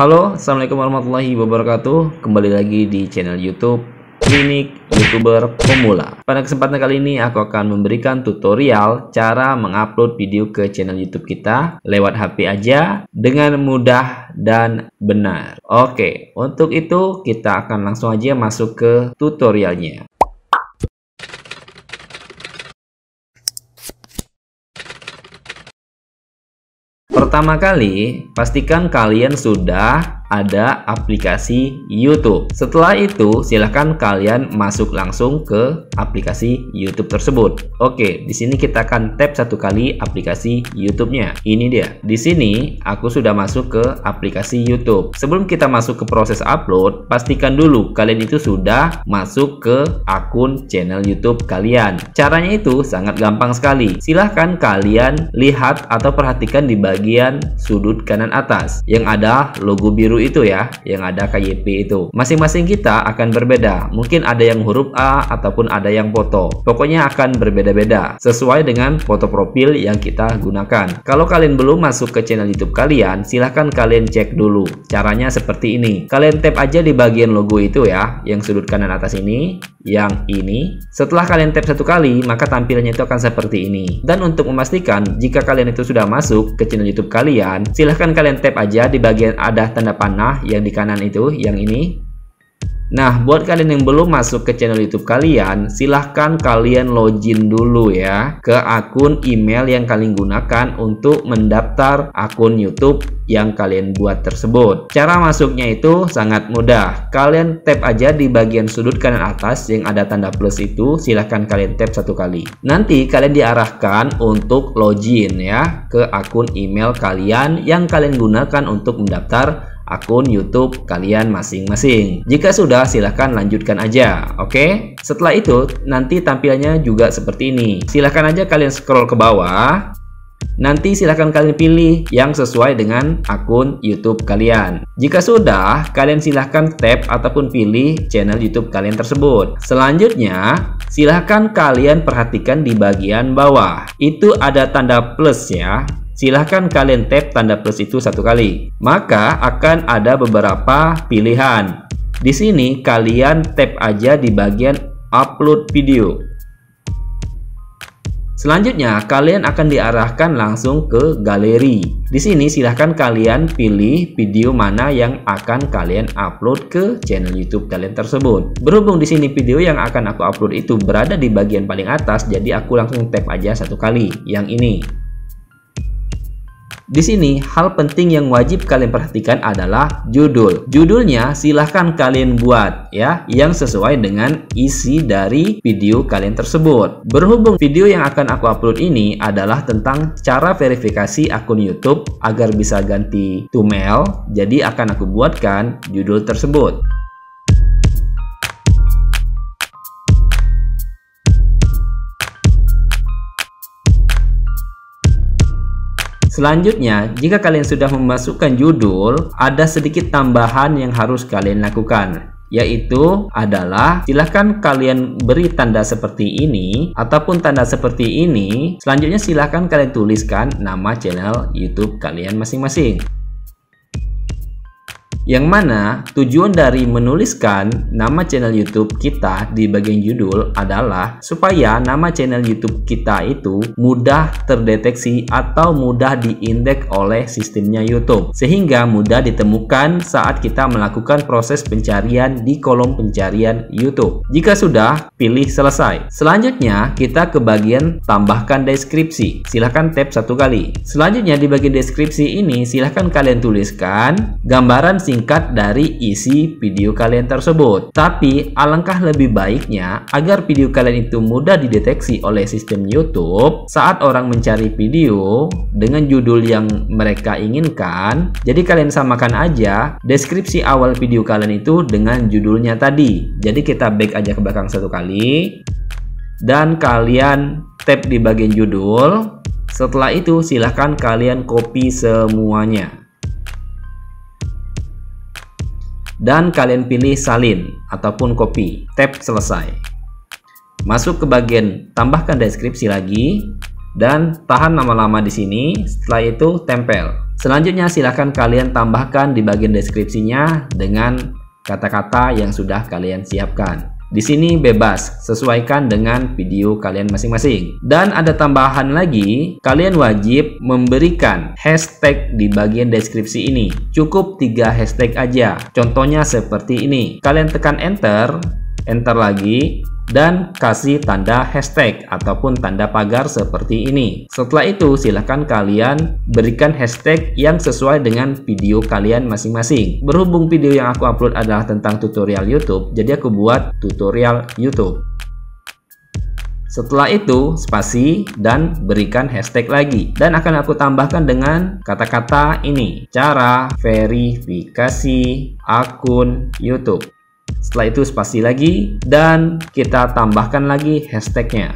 Halo, Assalamualaikum warahmatullahi wabarakatuh. Kembali lagi di channel YouTube Klinik YouTuber Pemula. Pada kesempatan kali ini aku akan memberikan tutorial cara mengupload video ke channel YouTube kita lewat HP aja dengan mudah dan benar. Oke, untuk itu kita akan langsung aja masuk ke tutorialnya. Pertama kali, pastikan kalian sudah ada aplikasi YouTube. Setelah itu, silahkan kalian masuk langsung ke aplikasi YouTube tersebut. Oke, di sini kita akan tap satu kali aplikasi YouTube-nya. Ini dia. Di sini, aku sudah masuk ke aplikasi YouTube. Sebelum kita masuk ke proses upload, pastikan dulu kalian itu sudah masuk ke akun channel YouTube kalian. Caranya itu sangat gampang sekali. Silahkan kalian lihat atau perhatikan di bagian sudut kanan atas yang ada logo biru itu ya, yang ada KYP itu. Masing-masing kita akan berbeda. Mungkin ada yang huruf A ataupun ada yang foto. Pokoknya akan berbeda-beda sesuai dengan foto profil yang kita gunakan. Kalau kalian belum masuk ke channel YouTube kalian, silahkan kalian cek dulu. Caranya seperti ini. Kalian tap aja di bagian logo itu ya, yang sudut kanan atas ini, yang ini. Setelah kalian tap satu kali, maka tampilannya itu akan seperti ini. Dan untuk memastikan jika kalian itu sudah masuk ke channel YouTube kalian, silahkan kalian tap aja di bagian ada tanda panah panah yang di kanan itu, yang ini. Nah, buat kalian yang belum masuk ke channel YouTube kalian, silahkan kalian login dulu ya ke akun email yang kalian gunakan untuk mendaftar akun YouTube yang kalian buat tersebut. Cara masuknya itu sangat mudah. Kalian tap aja di bagian sudut kanan atas yang ada tanda plus itu, silahkan kalian tap satu kali. Nanti kalian diarahkan untuk login ya ke akun email kalian yang kalian gunakan untuk mendaftar akun YouTube kalian masing-masing. Jika sudah, silahkan lanjutkan aja. Oke, setelah itu nanti tampilannya juga seperti ini. Silahkan aja kalian scroll ke bawah. Nanti silahkan kalian pilih yang sesuai dengan akun YouTube kalian. Jika sudah, kalian silahkan tap ataupun pilih channel YouTube kalian tersebut. Selanjutnya, silahkan kalian perhatikan di bagian bawah. Itu ada tanda plus ya silahkan kalian tap tanda plus itu satu kali. Maka akan ada beberapa pilihan. Di sini kalian tap aja di bagian upload video. Selanjutnya, kalian akan diarahkan langsung ke galeri. Di sini silahkan kalian pilih video mana yang akan kalian upload ke channel YouTube kalian tersebut. Berhubung di sini video yang akan aku upload itu berada di bagian paling atas, jadi aku langsung tap aja satu kali, yang ini. Di sini, hal penting yang wajib kalian perhatikan adalah judul. Judulnya silahkan kalian buat ya, yang sesuai dengan isi dari video kalian tersebut. Berhubung video yang akan aku upload ini adalah tentang cara verifikasi akun YouTube agar bisa ganti to mel, jadi akan aku buatkan judul tersebut. Selanjutnya, jika kalian sudah memasukkan judul, ada sedikit tambahan yang harus kalian lakukan yaitu adalah silahkan kalian beri tanda seperti ini ataupun tanda seperti ini selanjutnya silahkan kalian tuliskan nama channel youtube kalian masing-masing yang mana tujuan dari menuliskan nama channel YouTube kita di bagian judul adalah supaya nama channel YouTube kita itu mudah terdeteksi atau mudah diindeks oleh sistemnya YouTube sehingga mudah ditemukan saat kita melakukan proses pencarian di kolom pencarian YouTube. Jika sudah, pilih selesai. Selanjutnya, kita ke bagian tambahkan deskripsi. Silahkan tap satu kali. Selanjutnya di bagian deskripsi ini silahkan kalian tuliskan gambaran singkat dari isi video kalian tersebut. Tapi alangkah lebih baiknya agar video kalian itu mudah dideteksi oleh sistem YouTube saat orang mencari video dengan judul yang mereka inginkan. Jadi kalian samakan aja deskripsi awal video kalian itu dengan judulnya tadi. Jadi kita back aja ke belakang satu kali dan kalian tap di bagian judul. Setelah itu silahkan kalian copy semuanya. dan kalian pilih salin ataupun copy. Tab selesai. Masuk ke bagian tambahkan deskripsi lagi dan tahan lama-lama di sini. Setelah itu tempel. Selanjutnya silahkan kalian tambahkan di bagian deskripsinya dengan kata-kata yang sudah kalian siapkan. Di sini bebas, sesuaikan dengan video kalian masing-masing. Dan ada tambahan lagi, kalian wajib memberikan hashtag di bagian deskripsi ini. Cukup tiga hashtag aja. Contohnya seperti ini. Kalian tekan enter, enter lagi, dan kasih tanda hashtag ataupun tanda pagar seperti ini. Setelah itu silahkan kalian berikan hashtag yang sesuai dengan video kalian masing-masing. Berhubung video yang aku upload adalah tentang tutorial YouTube, jadi aku buat tutorial YouTube. Setelah itu, spasi dan berikan hashtag lagi. Dan akan aku tambahkan dengan kata-kata ini. Cara verifikasi akun YouTube. Setelah itu spasi lagi dan kita tambahkan lagi hashtagnya.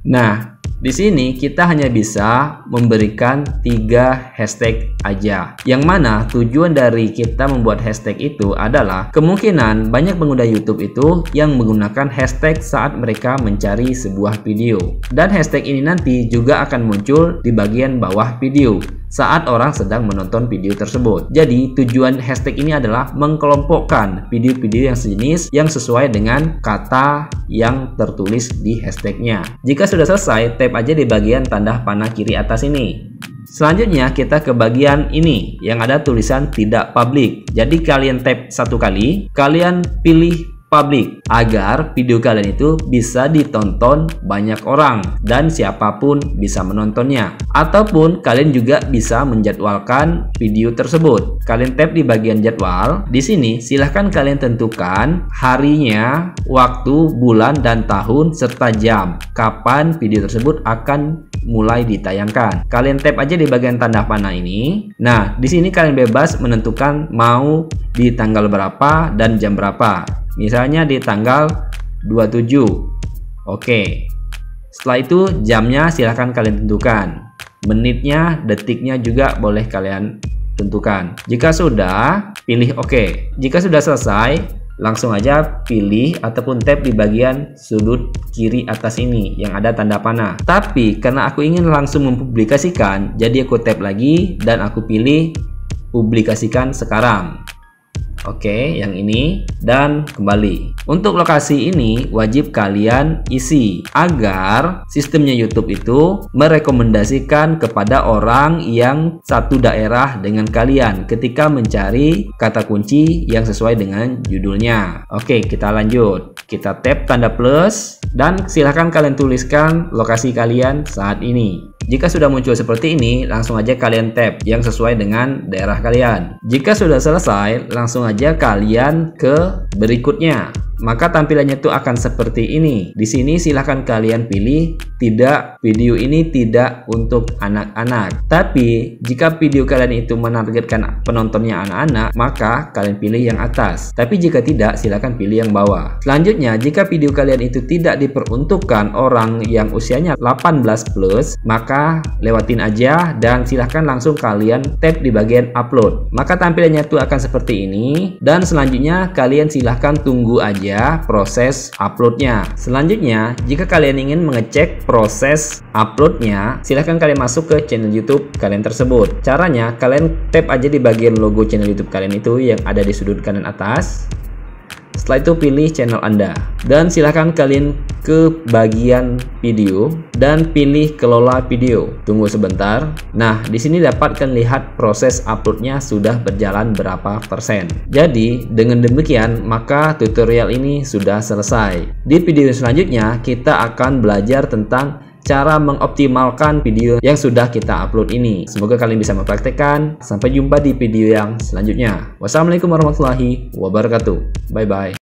Nah, di sini kita hanya bisa memberikan tiga hashtag aja. Yang mana tujuan dari kita membuat hashtag itu adalah kemungkinan banyak pengguna YouTube itu yang menggunakan hashtag saat mereka mencari sebuah video. Dan hashtag ini nanti juga akan muncul di bagian bawah video saat orang sedang menonton video tersebut. Jadi, tujuan hashtag ini adalah mengkelompokkan video-video yang sejenis yang sesuai dengan kata yang tertulis di hashtagnya. Jika sudah selesai, tap aja di bagian tanda panah kiri atas ini. Selanjutnya kita ke bagian ini yang ada tulisan tidak publik. Jadi kalian tap satu kali, kalian pilih publik agar video kalian itu bisa ditonton banyak orang dan siapapun bisa menontonnya ataupun kalian juga bisa menjadwalkan video tersebut kalian tap di bagian jadwal di sini silahkan kalian tentukan harinya waktu bulan dan tahun serta jam kapan video tersebut akan mulai ditayangkan. Kalian tap aja di bagian tanda panah ini. Nah, di sini kalian bebas menentukan mau di tanggal berapa dan jam berapa. Misalnya di tanggal 27. Oke. Setelah itu jamnya silahkan kalian tentukan. Menitnya, detiknya juga boleh kalian tentukan. Jika sudah, pilih Oke. Jika sudah selesai, langsung aja pilih ataupun tap di bagian sudut kiri atas ini yang ada tanda panah tapi karena aku ingin langsung mempublikasikan jadi aku tap lagi dan aku pilih publikasikan sekarang Oke, yang ini dan kembali. Untuk lokasi ini wajib kalian isi agar sistemnya YouTube itu merekomendasikan kepada orang yang satu daerah dengan kalian ketika mencari kata kunci yang sesuai dengan judulnya. Oke, kita lanjut. Kita tap tanda plus dan silahkan kalian tuliskan lokasi kalian saat ini. Jika sudah muncul seperti ini, langsung aja kalian tap yang sesuai dengan daerah kalian. Jika sudah selesai, langsung aja kalian ke berikutnya maka tampilannya itu akan seperti ini. Di sini silahkan kalian pilih tidak video ini tidak untuk anak-anak. Tapi jika video kalian itu menargetkan penontonnya anak-anak, maka kalian pilih yang atas. Tapi jika tidak, silahkan pilih yang bawah. Selanjutnya, jika video kalian itu tidak diperuntukkan orang yang usianya 18 plus, maka lewatin aja dan silahkan langsung kalian tap di bagian upload. Maka tampilannya itu akan seperti ini dan selanjutnya kalian silahkan tunggu aja ya proses uploadnya. Selanjutnya, jika kalian ingin mengecek proses uploadnya, silahkan kalian masuk ke channel YouTube kalian tersebut. Caranya, kalian tap aja di bagian logo channel YouTube kalian itu yang ada di sudut kanan atas. Setelah itu pilih channel Anda dan silahkan kalian ke bagian video dan pilih kelola video. Tunggu sebentar. Nah, di sini dapat kalian lihat proses uploadnya sudah berjalan berapa persen. Jadi, dengan demikian maka tutorial ini sudah selesai. Di video selanjutnya kita akan belajar tentang cara mengoptimalkan video yang sudah kita upload ini. Semoga kalian bisa mempraktekkan. Sampai jumpa di video yang selanjutnya. Wassalamualaikum warahmatullahi wabarakatuh. Bye-bye.